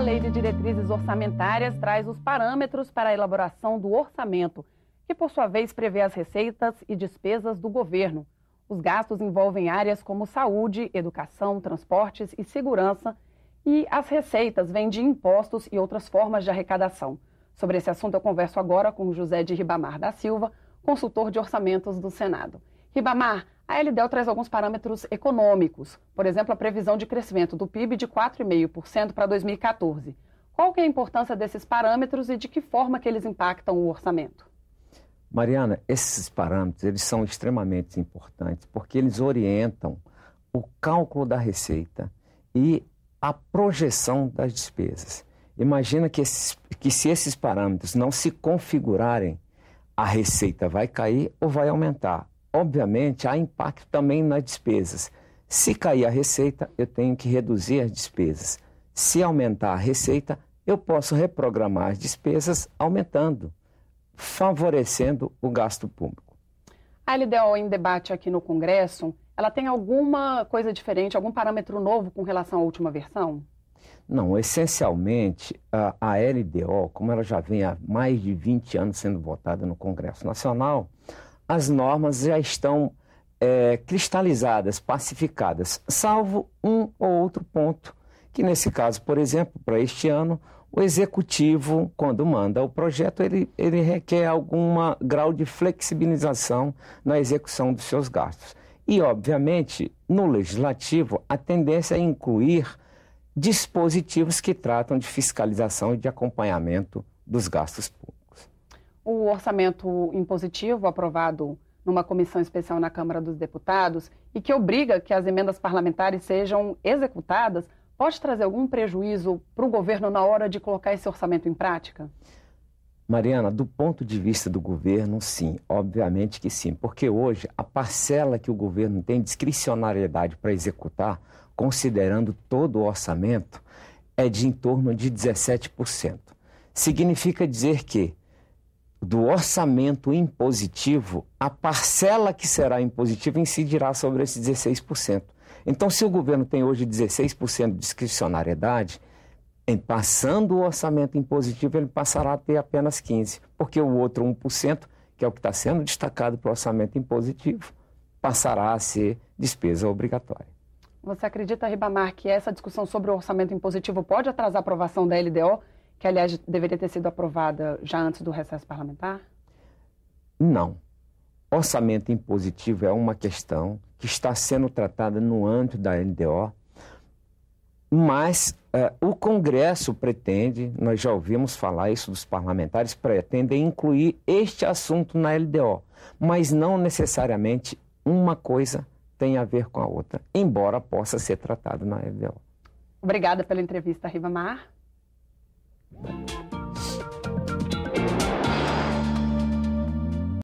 a Lei de Diretrizes Orçamentárias traz os parâmetros para a elaboração do orçamento, que por sua vez prevê as receitas e despesas do governo. Os gastos envolvem áreas como saúde, educação, transportes e segurança, e as receitas vêm de impostos e outras formas de arrecadação. Sobre esse assunto, eu converso agora com José de Ribamar da Silva, consultor de orçamentos do Senado. Ribamar, a LDEL traz alguns parâmetros econômicos, por exemplo, a previsão de crescimento do PIB de 4,5% para 2014. Qual que é a importância desses parâmetros e de que forma que eles impactam o orçamento? Mariana, esses parâmetros eles são extremamente importantes porque eles orientam o cálculo da receita e a projeção das despesas. Imagina que, esses, que se esses parâmetros não se configurarem, a receita vai cair ou vai aumentar obviamente, há impacto também nas despesas. Se cair a receita, eu tenho que reduzir as despesas. Se aumentar a receita, eu posso reprogramar as despesas aumentando, favorecendo o gasto público. A LDO em debate aqui no Congresso, ela tem alguma coisa diferente, algum parâmetro novo com relação à última versão? Não, essencialmente a, a LDO, como ela já vem há mais de 20 anos sendo votada no Congresso Nacional, as normas já estão é, cristalizadas, pacificadas, salvo um ou outro ponto, que nesse caso, por exemplo, para este ano, o executivo, quando manda o projeto, ele, ele requer algum grau de flexibilização na execução dos seus gastos. E, obviamente, no legislativo, a tendência é incluir dispositivos que tratam de fiscalização e de acompanhamento dos gastos o orçamento impositivo aprovado numa comissão especial na Câmara dos Deputados e que obriga que as emendas parlamentares sejam executadas, pode trazer algum prejuízo para o governo na hora de colocar esse orçamento em prática? Mariana, do ponto de vista do governo, sim, obviamente que sim, porque hoje a parcela que o governo tem discricionariedade para executar, considerando todo o orçamento, é de em torno de 17%. Significa dizer que do orçamento impositivo, a parcela que será impositiva incidirá sobre esse 16%. Então, se o governo tem hoje 16% de discricionariedade, em passando o orçamento impositivo, ele passará a ter apenas 15%, porque o outro 1%, que é o que está sendo destacado para o orçamento impositivo, passará a ser despesa obrigatória. Você acredita, Ribamar, que essa discussão sobre o orçamento impositivo pode atrasar a aprovação da LDO que aliás deveria ter sido aprovada já antes do recesso parlamentar? Não. Orçamento impositivo é uma questão que está sendo tratada no âmbito da LDO, mas eh, o Congresso pretende, nós já ouvimos falar isso dos parlamentares, pretendem incluir este assunto na LDO, mas não necessariamente uma coisa tem a ver com a outra, embora possa ser tratado na LDO. Obrigada pela entrevista, Mar. Bye.